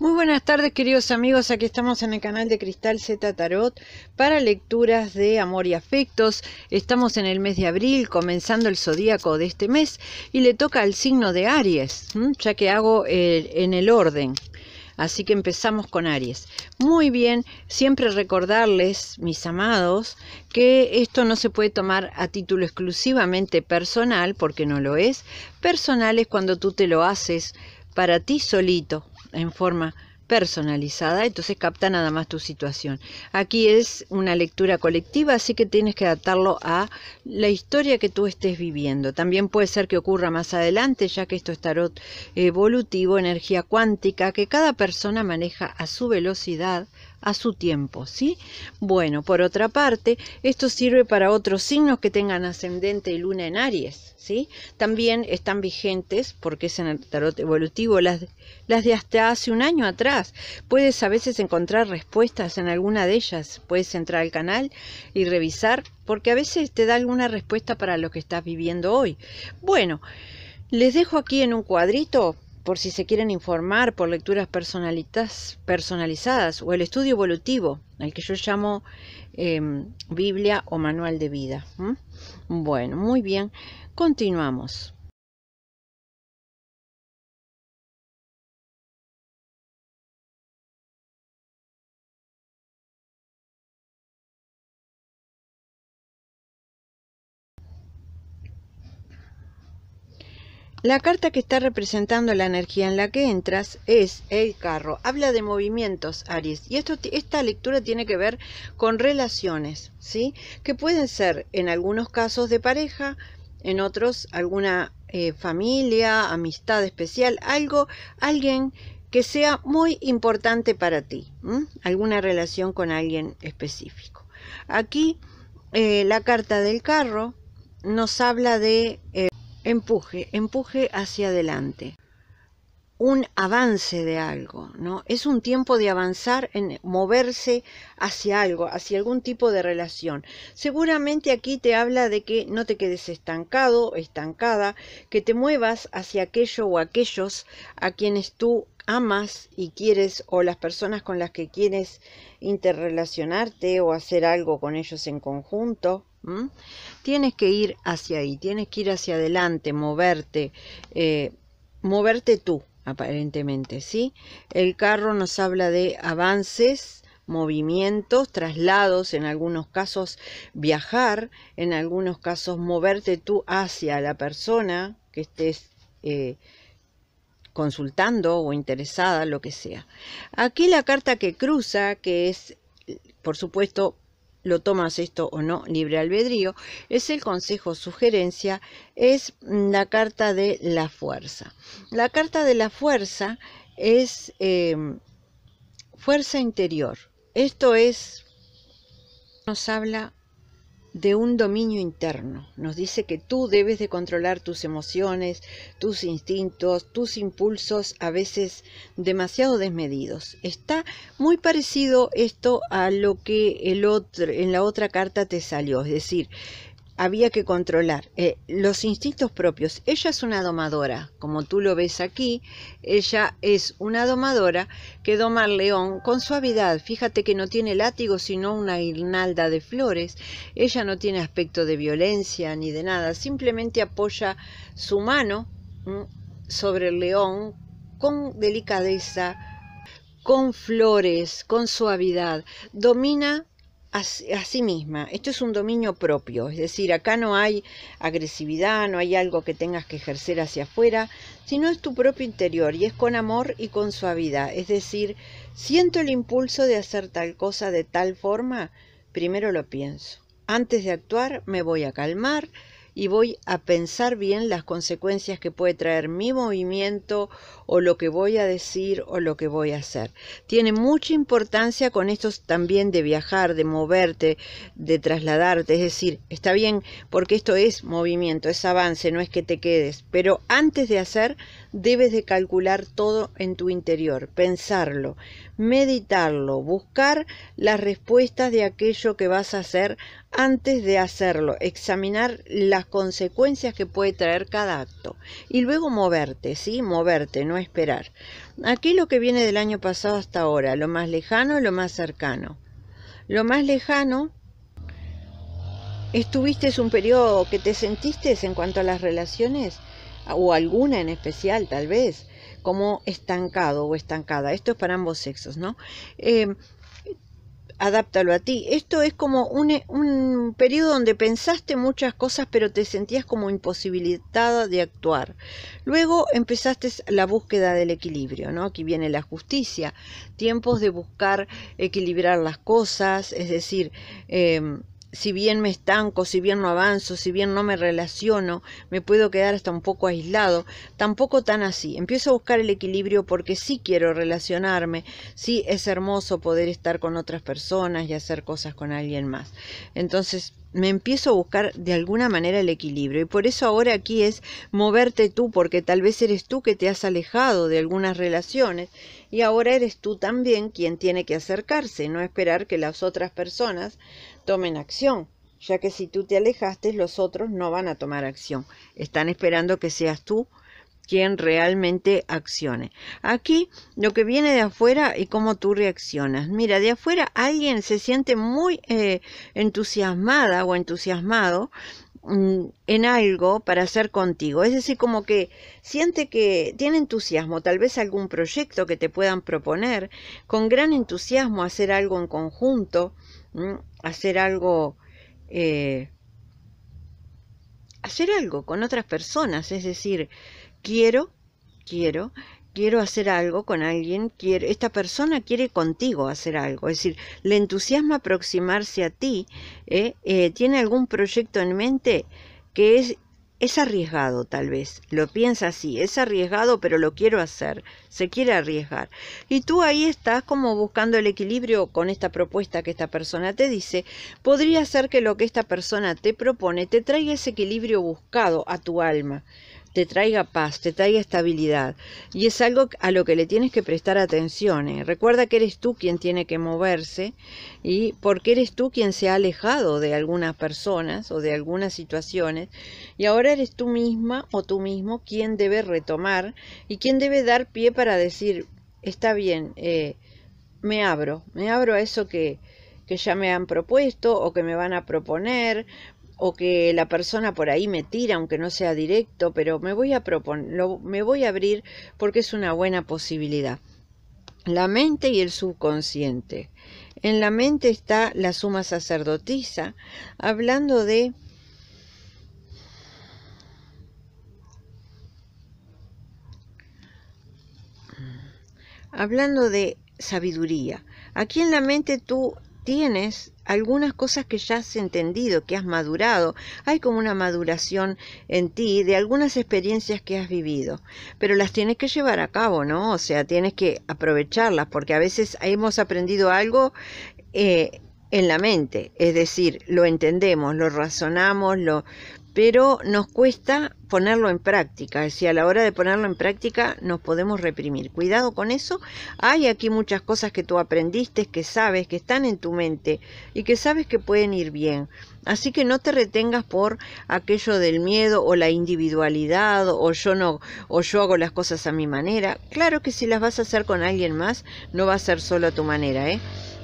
Muy buenas tardes queridos amigos, aquí estamos en el canal de Cristal Z Tarot para lecturas de amor y afectos. Estamos en el mes de abril, comenzando el zodíaco de este mes y le toca el signo de Aries, ya que hago en el orden. Así que empezamos con Aries. Muy bien, siempre recordarles, mis amados, que esto no se puede tomar a título exclusivamente personal, porque no lo es. Personal es cuando tú te lo haces para ti solito, en forma personalizada, entonces capta nada más tu situación. Aquí es una lectura colectiva, así que tienes que adaptarlo a la historia que tú estés viviendo. También puede ser que ocurra más adelante, ya que esto es tarot evolutivo, energía cuántica, que cada persona maneja a su velocidad, a su tiempo, ¿sí? Bueno, por otra parte, esto sirve para otros signos que tengan ascendente y luna en Aries, ¿sí? También están vigentes, porque es en el tarot evolutivo, las, las de hasta hace un año atrás. Puedes a veces encontrar respuestas en alguna de ellas, puedes entrar al canal y revisar, porque a veces te da alguna respuesta para lo que estás viviendo hoy. Bueno, les dejo aquí en un cuadrito por si se quieren informar por lecturas personalizadas o el estudio evolutivo, al que yo llamo em, Biblia o Manual de Vida. Bueno, muy bien, continuamos. La carta que está representando la energía en la que entras es el carro. Habla de movimientos, Aries. Y esto, esta lectura tiene que ver con relaciones, ¿sí? Que pueden ser, en algunos casos, de pareja, en otros, alguna eh, familia, amistad especial, algo, alguien que sea muy importante para ti, alguna relación con alguien específico. Aquí, eh, la carta del carro nos habla de... Eh, empuje, empuje hacia adelante, un avance de algo, ¿no? Es un tiempo de avanzar en moverse hacia algo, hacia algún tipo de relación. Seguramente aquí te habla de que no te quedes estancado, estancada, que te muevas hacia aquello o aquellos a quienes tú amas y quieres o las personas con las que quieres interrelacionarte o hacer algo con ellos en conjunto. Tienes que ir hacia ahí, tienes que ir hacia adelante, moverte, eh, moverte tú, aparentemente, ¿sí? El carro nos habla de avances, movimientos, traslados, en algunos casos viajar, en algunos casos moverte tú hacia la persona que estés eh, consultando o interesada, lo que sea. Aquí la carta que cruza, que es, por supuesto, lo tomas esto o no, libre albedrío, es el consejo sugerencia, es la carta de la fuerza. La carta de la fuerza es em, fuerza interior. Esto es, nos habla de un dominio interno. Nos dice que tú debes de controlar tus emociones, tus instintos, tus impulsos a veces demasiado desmedidos. Está muy parecido esto a lo que el otro, en la otra carta te salió, es decir, había que controlar eh, los instintos propios. Ella es una domadora, como tú lo ves aquí, ella es una domadora que doma al león con suavidad. Fíjate que no tiene látigo, sino una guirnalda de flores. Ella no tiene aspecto de violencia ni de nada, simplemente apoya su mano sobre el león con delicadeza, con flores, con suavidad. Domina a, sí misma. Esto es un dominio propio, es decir, acá no hay agresividad, no hay algo que tengas que ejercer hacia afuera, sino es tu propio interior y es con amor y con suavidad. Es decir, siento el impulso de hacer tal cosa de tal forma, primero lo pienso. Antes de actuar me voy a calmar, y voy a pensar bien las consecuencias que puede traer mi movimiento o lo que voy a decir o lo que voy a hacer. Tiene mucha importancia con esto también de viajar, de moverte, de trasladarte, es decir, está bien porque esto es movimiento, es avance, no es que te quedes, pero antes de hacer debes de calcular todo en tu interior, pensarlo, meditarlo, buscar las respuestas de aquello que vas a hacer antes de hacerlo, examinar las consecuencias que puede traer cada acto. Y luego moverte, ¿sí? Moverte, no esperar. Aquí lo que viene del año pasado hasta ahora, lo más lejano, lo más cercano. Lo más lejano, estuviste un periodo que te sentiste en cuanto a las relaciones, o alguna en especial tal vez, como estancado o estancada. Esto es para ambos sexos, ¿no? Eh, adáptalo a ti. Esto es como un, un periodo donde pensaste muchas cosas pero te sentías como imposibilitada de actuar. Luego empezaste la búsqueda del equilibrio, ¿no? Aquí viene la justicia, tiempos de buscar equilibrar las cosas, es decir, em, si bien me estanco, si bien no avanzo, si bien no me relaciono, me puedo quedar hasta un poco aislado, tampoco tan así. Empiezo a buscar el equilibrio porque sí quiero relacionarme, sí es hermoso poder estar con otras personas y hacer cosas con alguien más. Entonces me empiezo a buscar de alguna manera el equilibrio y por eso ahora aquí es moverte tú porque tal vez eres tú que te has alejado de algunas relaciones y ahora eres tú también quien tiene que acercarse, no esperar que las otras personas tomen acción, ya que si tú te alejaste, los otros no van a tomar acción. Están esperando que seas tú quien realmente accione. Aquí lo que viene de afuera y cómo tú reaccionas. Mira, de afuera alguien se siente muy eh, entusiasmada o entusiasmado mm, en algo para hacer contigo. Es decir, como que siente que tiene entusiasmo, tal vez algún proyecto que te puedan proponer, con gran entusiasmo hacer algo en conjunto, hacer algo, eh, hacer algo con otras personas, es decir, quiero, quiero, quiero hacer algo con alguien, esta persona quiere contigo hacer algo, es decir, le entusiasma aproximarse a ti, ¿eh? Eh, tiene algún proyecto en mente que es es arriesgado tal vez, lo piensa así, es arriesgado pero lo quiero hacer, se quiere arriesgar. Y tú ahí estás como buscando el equilibrio con esta propuesta que esta persona te dice, podría ser que lo que esta persona te propone te traiga ese equilibrio buscado a tu alma, te traiga paz, te traiga estabilidad. Y es algo a lo que le tienes que prestar atención. ¿eh? Recuerda que eres tú quien tiene que moverse y porque eres tú quien se ha alejado de algunas personas o de algunas situaciones y ahora eres tú misma o tú mismo quien debe retomar y quien debe dar pie para decir, está bien, eh, me abro, me abro a eso que, que ya me han propuesto o que me van a proponer o que la persona por ahí me tira, aunque no sea directo, pero me voy a proponer, me voy a abrir porque es una buena posibilidad. La mente y el subconsciente. En la mente está la suma sacerdotisa, hablando de hablando de sabiduría. Aquí en la mente tú tienes algunas cosas que ya has entendido, que has madurado. Hay como una maduración en ti de algunas experiencias que has vivido, pero las tienes que llevar a cabo, ¿no? O sea, tienes que aprovecharlas porque a veces hemos aprendido algo. Eh, en la mente, es decir, lo entendemos, lo razonamos, lo, pero nos cuesta ponerlo en práctica, es decir, a la hora de ponerlo en práctica nos podemos reprimir. Cuidado con eso, hay aquí muchas cosas que tú aprendiste, que sabes, que están en tu mente y que sabes que pueden ir bien. Así que no te retengas por aquello del miedo o la individualidad o yo no o yo hago las cosas a mi manera. Claro que si las vas a hacer con alguien más, no va a ser solo a tu manera, ¿eh?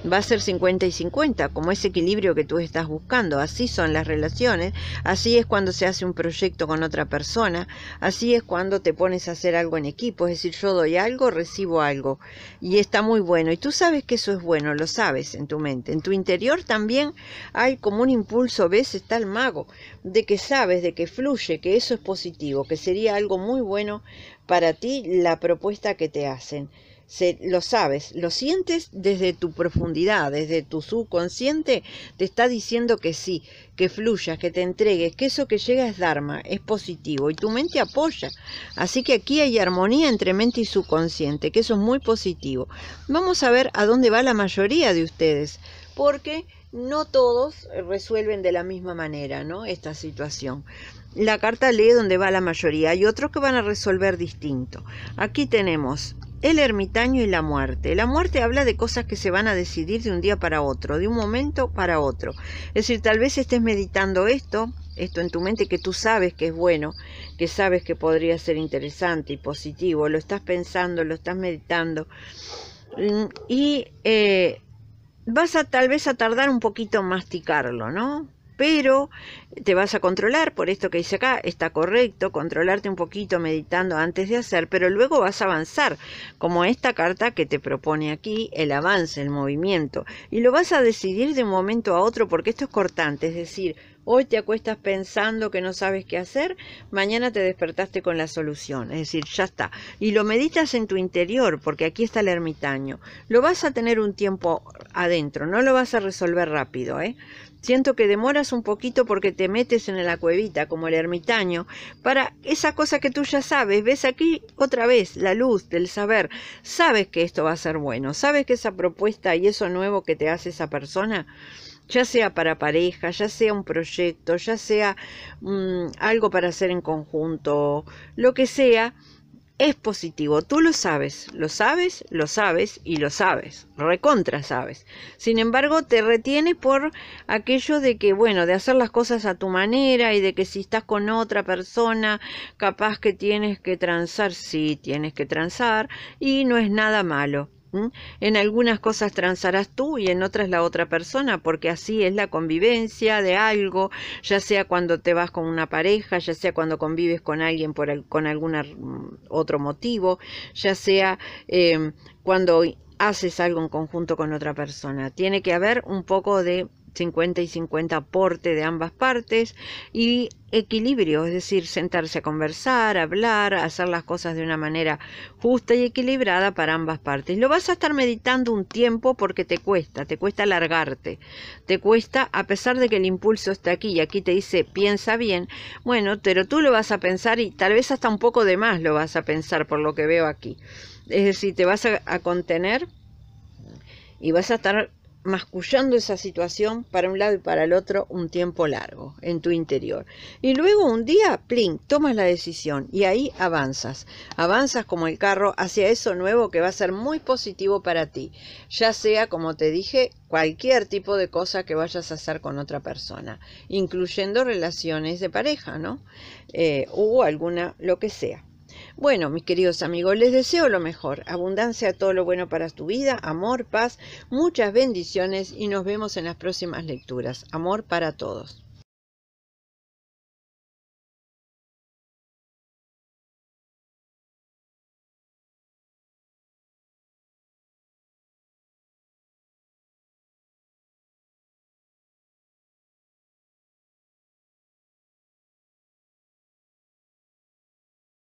va a ser 50 y 50, como ese equilibrio que tú estás buscando. Así son las relaciones, así es cuando se hace un proyecto con otra persona, así es cuando te pones a hacer algo en equipo, es decir, yo doy algo, recibo algo. Y está muy bueno. Y tú sabes que eso es bueno, lo sabes en tu mente. En tu interior también hay como un impulso, ves, está el mago, de que sabes, de que fluye, que eso es positivo, que sería algo muy bueno para ti la propuesta que te hacen lo sabes, lo sientes desde tu profundidad, desde tu subconsciente, te está diciendo que sí, que fluyas, que te entregues, que eso que llega es Dharma, es positivo y tu mente apoya. Así que aquí hay armonía entre mente y subconsciente, que eso es muy positivo. Vamos a ver a dónde va la mayoría de ustedes, porque no todos resuelven de la misma manera ¿no? esta situación. La carta lee donde va la mayoría. Hay otros que van a resolver distinto. Aquí tenemos el ermitaño y la muerte. La muerte habla de cosas que se van a decidir de un día para otro, de un momento para otro. Es decir, tal vez estés meditando esto, esto en tu mente que tú sabes que es bueno, que sabes que podría ser interesante y positivo, lo estás pensando, lo estás meditando. Mm, y eh, vas a tal vez a tardar un poquito en masticarlo, ¿no? pero te vas a controlar por esto que dice acá, está correcto, controlarte un poquito meditando antes de hacer, pero luego vas a avanzar, como esta carta que te propone aquí, el avance, el movimiento, y lo vas a decidir de un momento a otro porque esto es cortante, es decir, Hoy te acuestas pensando que no sabes qué hacer, mañana te despertaste con la solución, es decir, ya está. Y lo meditas en tu interior, porque aquí está el ermitaño. Lo vas a tener un tiempo adentro, no lo vas a resolver rápido, ¿eh? Siento que demoras un poquito porque te metes en la cuevita, como el ermitaño, para esa cosa que tú ya sabes. Ves aquí otra vez la luz del saber. Sabes que esto va a ser bueno. Sabes que esa propuesta y eso nuevo que te hace esa persona ya sea para pareja, ya sea un proyecto, ya sea mm, algo para hacer en conjunto, lo que sea, es positivo. Tú lo sabes, lo sabes, lo sabes y lo sabes, recontra sabes. Sin embargo, te retienes por aquello de que, bueno, de hacer las cosas a tu manera y de que si estás con otra persona, capaz que tienes que transar, sí, tienes que transar y no es nada malo. En algunas cosas transarás tú y en otras la otra persona, porque así es la convivencia de algo, ya sea cuando te vas con una pareja, ya sea cuando convives con alguien por con algún mm, otro motivo, ya sea em, cuando haces algo en conjunto con otra persona. Tiene que haber un poco de 50 y 50 aporte de ambas partes y equilibrio, es decir, sentarse a conversar, hablar, hacer las cosas de una manera justa y equilibrada para ambas partes. Lo vas a estar meditando un tiempo porque te cuesta, te cuesta alargarte, te cuesta, a pesar de que el impulso está aquí y aquí te dice piensa bien, bueno, pero tú lo vas a pensar y tal vez hasta un poco de más lo vas a pensar por lo que veo aquí. Es decir, te vas a, a contener y vas a estar mascullando esa situación para un lado y para el otro un tiempo largo en tu interior. Y luego un día, plin, tomas la decisión y ahí avanzas. Avanzas como el carro hacia eso nuevo que va a ser muy positivo para ti. Ya sea, como te dije, cualquier tipo de cosa que vayas a hacer con otra persona, incluyendo relaciones de pareja, ¿no? Eh, o alguna, lo que sea. Bueno, mis queridos amigos, les deseo lo mejor, abundancia, todo lo bueno para tu vida, amor, paz, muchas bendiciones y nos vemos en las próximas lecturas. Amor para todos.